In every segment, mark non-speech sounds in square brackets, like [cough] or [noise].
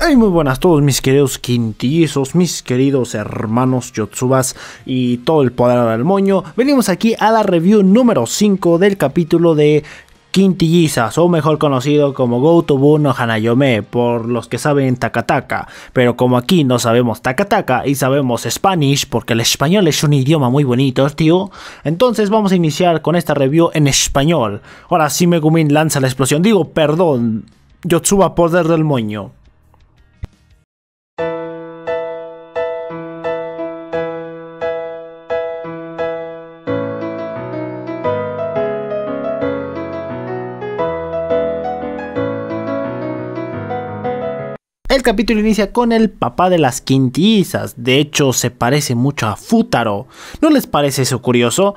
Hey, muy buenas a todos mis queridos quintillizos, mis queridos hermanos Yotsubas y todo el poder del moño. Venimos aquí a la review número 5 del capítulo de Quintillizas, o mejor conocido como Gotobun no Hanayome, por los que saben Takataka. Pero como aquí no sabemos Takataka y sabemos Spanish, porque el español es un idioma muy bonito, tío, entonces vamos a iniciar con esta review en español. Ahora sí, Megumin lanza la explosión. Digo, perdón, Yotsuba, poder del moño. El capítulo inicia con el papá de las quintizas, de hecho se parece mucho a Futaro. ¿No les parece eso curioso?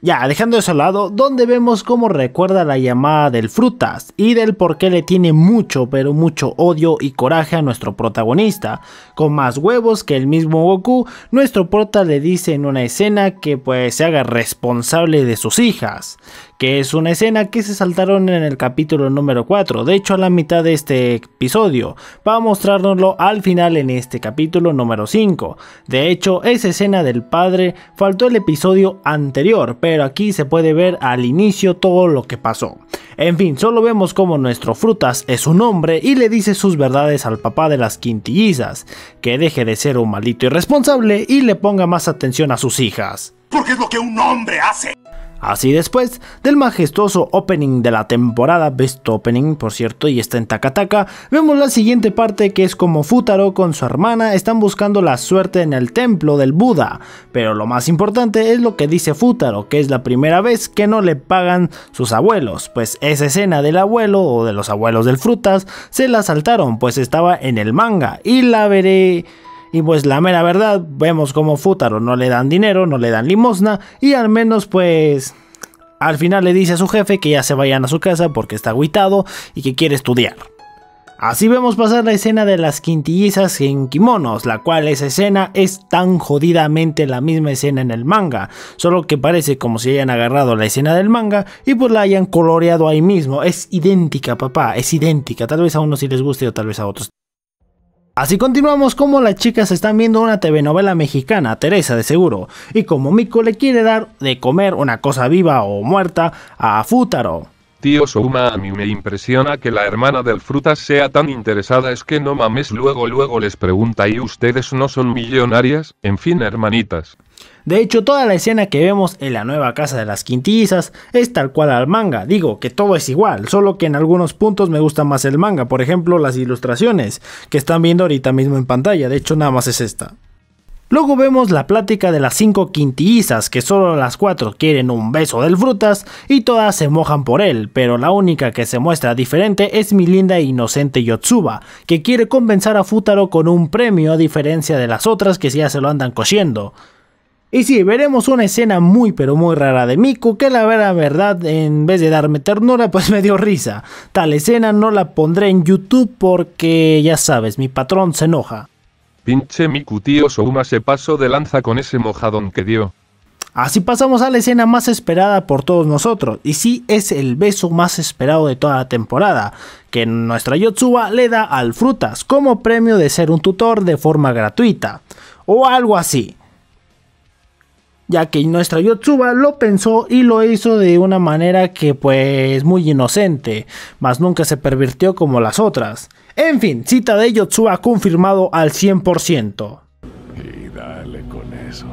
Ya, dejando eso al lado, donde vemos cómo recuerda la llamada del Frutas y del por qué le tiene mucho, pero mucho odio y coraje a nuestro protagonista. Con más huevos que el mismo Goku, nuestro prota le dice en una escena que pues se haga responsable de sus hijas, que es una escena que se saltaron en el capítulo número 4, de hecho a la mitad de este episodio, para mostrárnoslo al final en este capítulo número 5. De hecho, esa escena del padre faltó el episodio anterior, pero aquí se puede ver al inicio todo lo que pasó. En fin, solo vemos como nuestro Frutas es un hombre y le dice sus verdades al papá de las quintillizas, que deje de ser un maldito irresponsable y le ponga más atención a sus hijas. Porque es lo que un hombre hace. Así después del majestuoso opening de la temporada, best opening por cierto, y está en Takataka, vemos la siguiente parte que es como Futaro con su hermana están buscando la suerte en el templo del Buda, pero lo más importante es lo que dice Futaro, que es la primera vez que no le pagan sus abuelos, pues esa escena del abuelo o de los abuelos del Frutas se la saltaron, pues estaba en el manga y la veré y pues la mera verdad, vemos como Futaro no le dan dinero, no le dan limosna y al menos pues... Al final le dice a su jefe que ya se vayan a su casa porque está agüitado y que quiere estudiar. Así vemos pasar la escena de las quintillizas en kimonos, la cual esa escena es tan jodidamente la misma escena en el manga, solo que parece como si hayan agarrado la escena del manga y pues la hayan coloreado ahí mismo, es idéntica papá, es idéntica, tal vez a unos sí les guste o tal vez a otros. Así continuamos como las chicas están viendo una telenovela mexicana, Teresa de seguro, y como Miko le quiere dar de comer una cosa viva o muerta a Futaro. Tío Souma, a mí me impresiona que la hermana del Frutas sea tan interesada, es que no mames, luego luego les pregunta y ustedes no son millonarias, en fin hermanitas. De hecho, toda la escena que vemos en la nueva casa de las quintizas es tal cual al manga. Digo que todo es igual, solo que en algunos puntos me gusta más el manga. Por ejemplo, las ilustraciones que están viendo ahorita mismo en pantalla. De hecho, nada más es esta. Luego vemos la plática de las cinco quintillizas que solo las cuatro quieren un beso del frutas y todas se mojan por él, pero la única que se muestra diferente es mi linda e inocente Yotsuba, que quiere convencer a Futaro con un premio a diferencia de las otras que ya se lo andan cosiendo. Y sí, veremos una escena muy pero muy rara de Miku que la vera verdad en vez de darme ternura [laughs] pues me dio risa. Tal escena no la pondré en YouTube porque ya sabes, mi patrón se enoja. Pinche Miku tío Souma se pasó de lanza con ese mojadón que dio. Así pasamos a la escena más esperada por todos nosotros, y sí es el beso más esperado de toda la temporada, que nuestra Yotsuba le da al Frutas como premio de ser un tutor de forma gratuita, o algo así ya que nuestra Yotsuba lo pensó y lo hizo de una manera que pues muy inocente, mas nunca se pervirtió como las otras. En fin, cita de Yotsuba confirmado al 100%. Y dale con eso.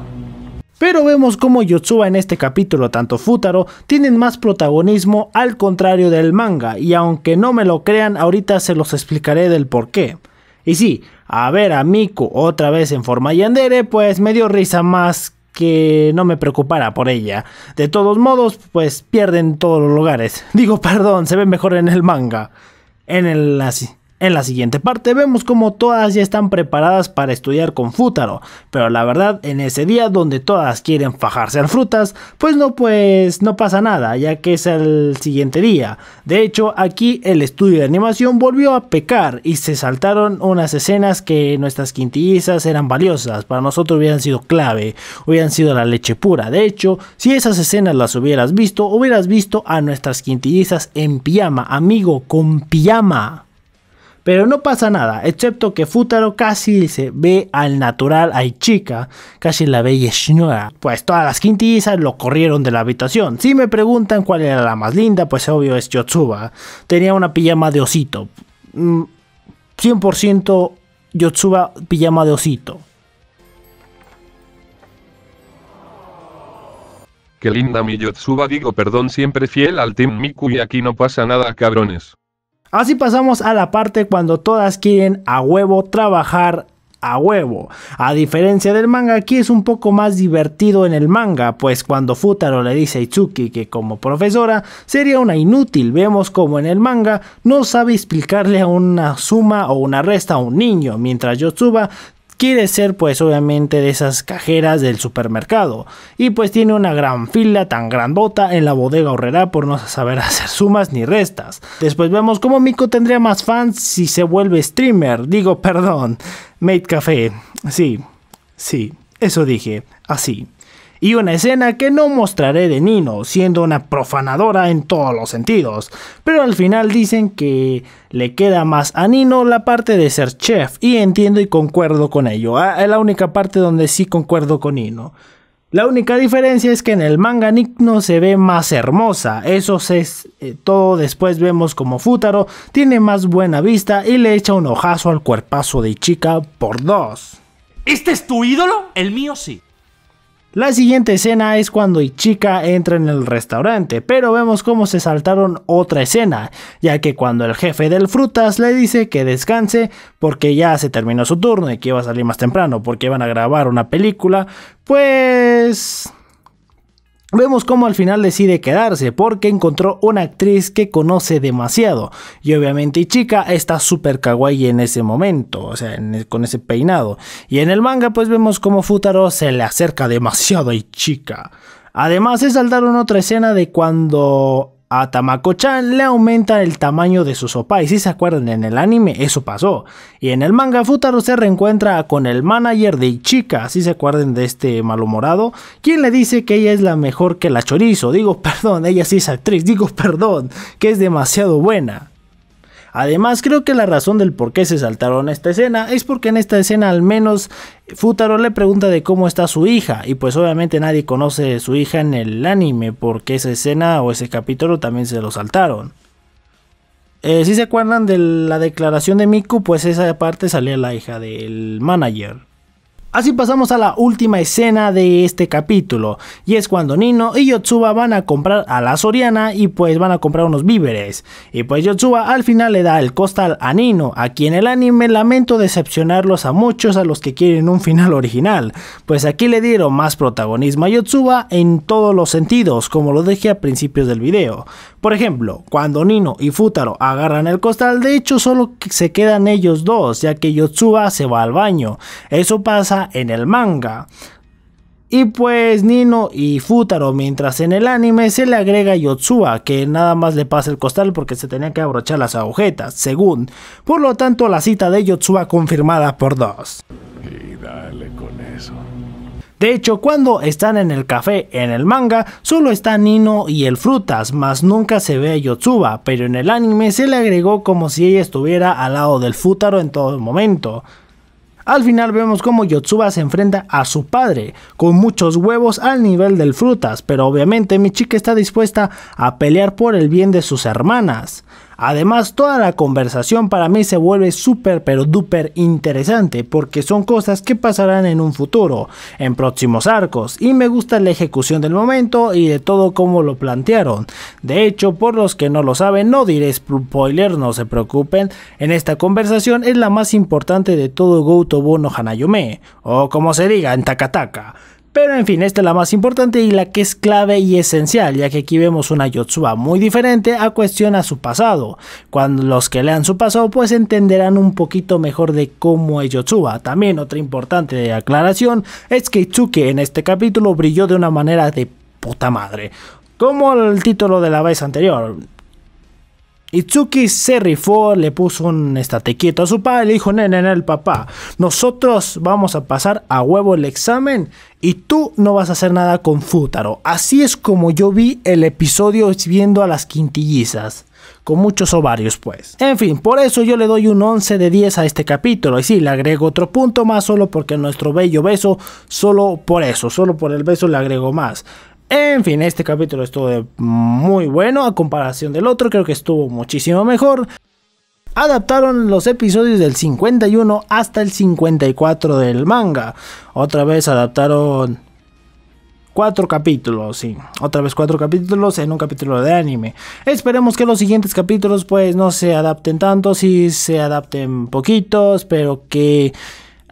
Pero vemos como Yotsuba en este capítulo, tanto Futaro, tienen más protagonismo al contrario del manga, y aunque no me lo crean, ahorita se los explicaré del por qué. Y sí, a ver a Miku otra vez en forma yandere, pues me dio risa más que no me preocupara por ella. De todos modos, pues pierden todos los lugares. [laughs] Digo, perdón, se ve mejor en el manga. En el así. En la siguiente parte vemos como todas ya están preparadas para estudiar con Futaro, pero la verdad en ese día donde todas quieren fajarse en frutas, pues no pues no pasa nada, ya que es el siguiente día. De hecho, aquí el estudio de animación volvió a pecar y se saltaron unas escenas que nuestras quintillizas eran valiosas, para nosotros hubieran sido clave, hubieran sido la leche pura. De hecho, si esas escenas las hubieras visto, hubieras visto a nuestras quintillizas en pijama, amigo, con pijama. Pero no pasa nada, excepto que Futaro casi se ve al natural a chica, casi la ve Pues todas las quintillas lo corrieron de la habitación. Si me preguntan cuál era la más linda, pues obvio es Yotsuba. Tenía una pijama de osito. 100% mm, Yotsuba pijama de osito. Qué linda mi Yotsuba, digo perdón, siempre fiel al Team Miku y aquí no pasa nada, cabrones. Así pasamos a la parte cuando todas quieren a huevo trabajar a huevo. A diferencia del manga, aquí es un poco más divertido en el manga, pues cuando Futaro le dice a Itsuki que como profesora sería una inútil, vemos como en el manga no sabe explicarle a una suma o una resta a un niño, mientras Yotsuba quiere ser pues obviamente de esas cajeras del supermercado y pues tiene una gran fila tan grandota en la bodega horrera por no saber [laughs] hacer sumas ni restas. Después vemos cómo Miko tendría más fans si se vuelve streamer, digo [laughs] perdón, Made Café, sí, sí, eso dije, así y una escena que no mostraré de Nino, siendo una profanadora en todos los sentidos, pero al final dicen que le queda más a Nino la parte de ser chef y entiendo y concuerdo con ello, ah, es la única parte donde sí concuerdo con Nino. La única diferencia es que en el manga Nino se ve más hermosa, eso es eh, todo, después vemos como Futaro tiene más buena vista y le echa un ojazo al cuerpazo de chica por dos. ¿Este es tu ídolo? El mío sí. La siguiente escena es cuando Ichika entra en el restaurante, pero vemos cómo se saltaron otra escena, ya que cuando el jefe del frutas le dice que descanse porque ya se terminó su turno y que iba a salir más temprano porque iban a grabar una película, pues Vemos cómo al final decide quedarse porque encontró una actriz que conoce demasiado. Y obviamente Ichika está súper kawaii en ese momento, o sea, e-, con ese peinado. Y en el manga pues vemos cómo Futaro se le acerca demasiado a Ichika. Además es al una otra escena de cuando a Tamako-chan le aumenta el tamaño de su sopa. Y si se acuerdan, en el anime eso pasó. Y en el manga, Futaro se reencuentra con el manager de Ichika, si se acuerdan de este malhumorado, quien le dice que ella es la mejor que la chorizo. Digo, [laughs] perdón, ella sí es actriz, digo, perdón, que es demasiado buena. Además, creo que la razón del por qué se saltaron esta escena es porque en esta escena al menos Futaro le pregunta de cómo está su hija y pues obviamente nadie conoce su hija en el anime porque esa escena o ese capítulo también se lo saltaron. Eh, si se acuerdan de la declaración de Miku, pues esa parte salía la hija del manager. Así pasamos a la última escena de este capítulo, y es cuando Nino y Yotsuba van a comprar a la Soriana y pues van a comprar unos víveres. Y pues Yotsuba al final le da el costal a Nino, a quien el anime lamento decepcionarlos a muchos a los que quieren un final original, pues aquí le dieron más protagonismo a Yotsuba en todos los sentidos, como lo dejé a principios del video. Por ejemplo, cuando Nino y Futaro agarran el costal, de hecho solo se quedan ellos dos, ya que Yotsuba se va al baño. Eso pasa en el manga. Y pues Nino y Futaro, mientras en el anime se le agrega Yotsuba, que nada más le pasa el costal porque se tenía que abrochar las agujetas, según. Por lo tanto, la cita de Yotsuba confirmada por dos. Y dale con eso. De hecho, cuando están en el café en el manga, solo está Nino y el Frutas, más nunca se ve a Yotsuba, pero en el anime se le agregó como si ella estuviera al lado del Futaro en todo momento. Al final vemos como Yotsuba se enfrenta a su padre, con muchos huevos al nivel del frutas, pero obviamente mi chica está dispuesta a pelear por el bien de sus hermanas. Además, toda la conversación para mí se vuelve súper pero duper interesante porque son cosas que pasarán en un futuro, en próximos arcos, y me gusta la ejecución del momento y de todo como lo plantearon. De hecho, por los que no lo saben, no diré spoiler, no se preocupen, en esta conversación es la más importante de todo to Bono Hanayume. o como se diga, en Takataka. Pero en fin, esta es la más importante y la que es clave y esencial, ya que aquí vemos una Yotsuba muy diferente a cuestión su pasado. Cuando los que lean su pasado pues entenderán un poquito mejor de cómo es Yotsuba. También otra importante aclaración es que Itsuke en este capítulo brilló de una manera de puta madre. Como el título de la vez anterior, Itsuki se rifó, le puso un estatequito a su padre, le dijo, nene, el papá, nosotros vamos a pasar a huevo el examen y tú no vas a hacer nada con Futaro. Así es como yo vi el episodio viendo a las quintillizas con muchos ovarios pues. En fin, por eso yo le doy un 11 de 10 a este capítulo y sí, le agrego otro punto más solo porque nuestro bello beso, solo por eso, solo por el beso le agrego más. En fin, este capítulo estuvo muy bueno a comparación del otro, creo que estuvo muchísimo mejor. Adaptaron los episodios del 51 hasta el 54 del manga. Otra vez adaptaron cuatro capítulos, sí, otra vez cuatro capítulos en un capítulo de anime. Esperemos que los siguientes capítulos pues no se adapten tanto, sí se adapten poquitos, pero que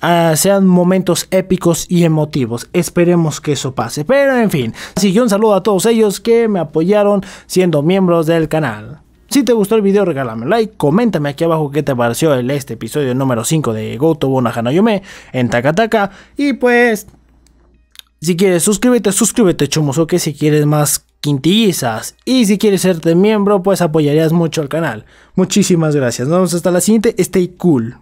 Ah, sean momentos épicos y emotivos. Esperemos que eso pase. Pero en fin, así que un saludo a todos ellos que me apoyaron siendo miembros del canal. Si te gustó el video, regálame un like, coméntame aquí abajo qué te pareció el, este episodio número 5 de Goto Nahanayume en Takataka. Y pues, si quieres suscríbete, suscríbete Chumuso, que si quieres más quintillizas. Y si quieres serte miembro, pues apoyarías mucho al canal. Muchísimas gracias, nos vemos hasta la siguiente, stay cool.